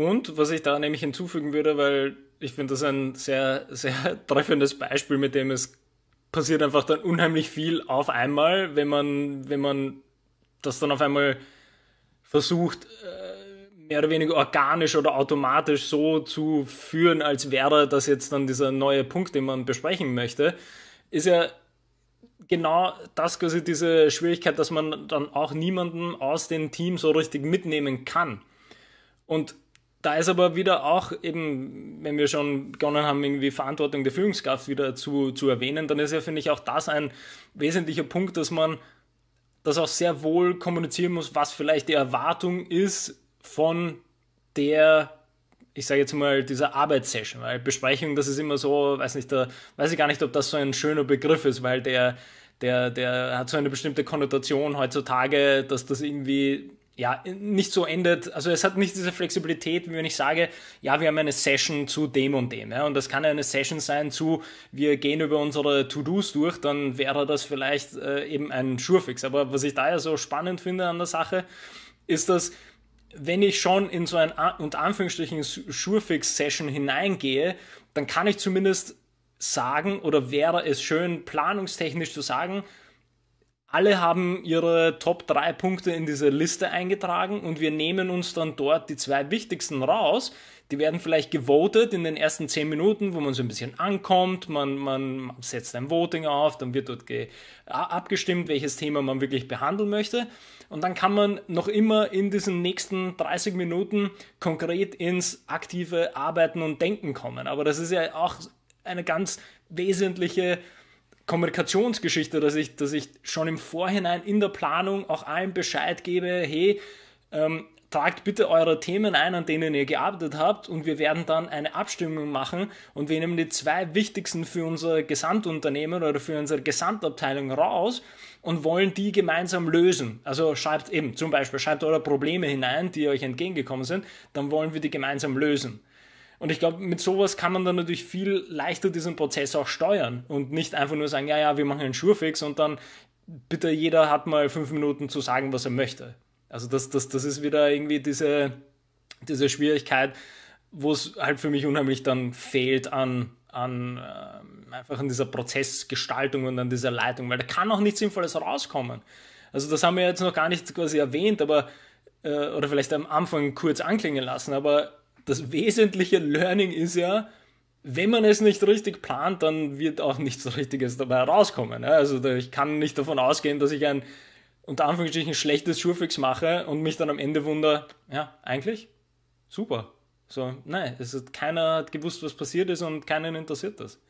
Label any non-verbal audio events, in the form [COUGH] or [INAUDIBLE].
Und was ich da nämlich hinzufügen würde, weil ich finde das ein sehr, sehr [LAUGHS] treffendes Beispiel, mit dem es passiert einfach dann unheimlich viel auf einmal, wenn man, wenn man das dann auf einmal versucht, äh, mehr oder weniger organisch oder automatisch so zu führen, als wäre das jetzt dann dieser neue Punkt, den man besprechen möchte, ist ja genau das quasi diese Schwierigkeit, dass man dann auch niemanden aus dem Team so richtig mitnehmen kann. Und da ist aber wieder auch eben, wenn wir schon begonnen haben, irgendwie Verantwortung der Führungskraft wieder zu, zu erwähnen, dann ist ja, finde ich, auch das ein wesentlicher Punkt, dass man das auch sehr wohl kommunizieren muss, was vielleicht die Erwartung ist von der, ich sage jetzt mal, dieser Arbeitssession, weil Besprechung, das ist immer so, weiß nicht, da weiß ich gar nicht, ob das so ein schöner Begriff ist, weil der, der, der hat so eine bestimmte Konnotation heutzutage, dass das irgendwie ja, nicht so endet. Also es hat nicht diese Flexibilität, wie wenn ich sage, ja, wir haben eine Session zu dem und dem. Ja, und das kann eine Session sein zu, wir gehen über unsere To-Dos durch, dann wäre das vielleicht äh, eben ein Surefix. Aber was ich da ja so spannend finde an der Sache, ist, dass wenn ich schon in so ein und Anführungsstrichen Surefix-Session hineingehe, dann kann ich zumindest sagen oder wäre es schön, planungstechnisch zu sagen, alle haben ihre Top 3 Punkte in diese Liste eingetragen und wir nehmen uns dann dort die zwei wichtigsten raus. Die werden vielleicht gewotet in den ersten 10 Minuten, wo man so ein bisschen ankommt, man, man setzt ein Voting auf, dann wird dort abgestimmt, welches Thema man wirklich behandeln möchte. Und dann kann man noch immer in diesen nächsten 30 Minuten konkret ins aktive Arbeiten und Denken kommen. Aber das ist ja auch eine ganz wesentliche äh, Kommunikationsgeschichte, dass ich, dass ich schon im Vorhinein in der Planung auch allen Bescheid gebe, hey, ähm, tragt bitte eure Themen ein, an denen ihr gearbeitet habt und wir werden dann eine Abstimmung machen und wir nehmen die zwei wichtigsten für unser Gesamtunternehmen oder für unsere Gesamtabteilung raus und wollen die gemeinsam lösen. Also schreibt eben zum Beispiel, schreibt eure Probleme hinein, die euch entgegengekommen sind, dann wollen wir die gemeinsam lösen. Und ich glaube, mit sowas kann man dann natürlich viel leichter diesen Prozess auch steuern und nicht einfach nur sagen, ja, ja, wir machen einen Schurfix und dann bitte jeder hat mal fünf Minuten zu sagen, was er möchte. Also das, das, das ist wieder irgendwie diese, diese Schwierigkeit, wo es halt für mich unheimlich dann fehlt an, an äh, einfach an dieser Prozessgestaltung und an dieser Leitung, weil da kann auch nichts Sinnvolles rauskommen. Also das haben wir jetzt noch gar nicht quasi erwähnt, aber äh, oder vielleicht am Anfang kurz anklingen lassen, aber das wesentliche Learning ist ja, wenn man es nicht richtig plant, dann wird auch nichts Richtiges dabei rauskommen. Also ich kann nicht davon ausgehen, dass ich ein unter Anführungsstrichen schlechtes Schurfix mache und mich dann am Ende wundere, ja, eigentlich super. So, nein, es hat keiner hat gewusst, was passiert ist und keinen interessiert das.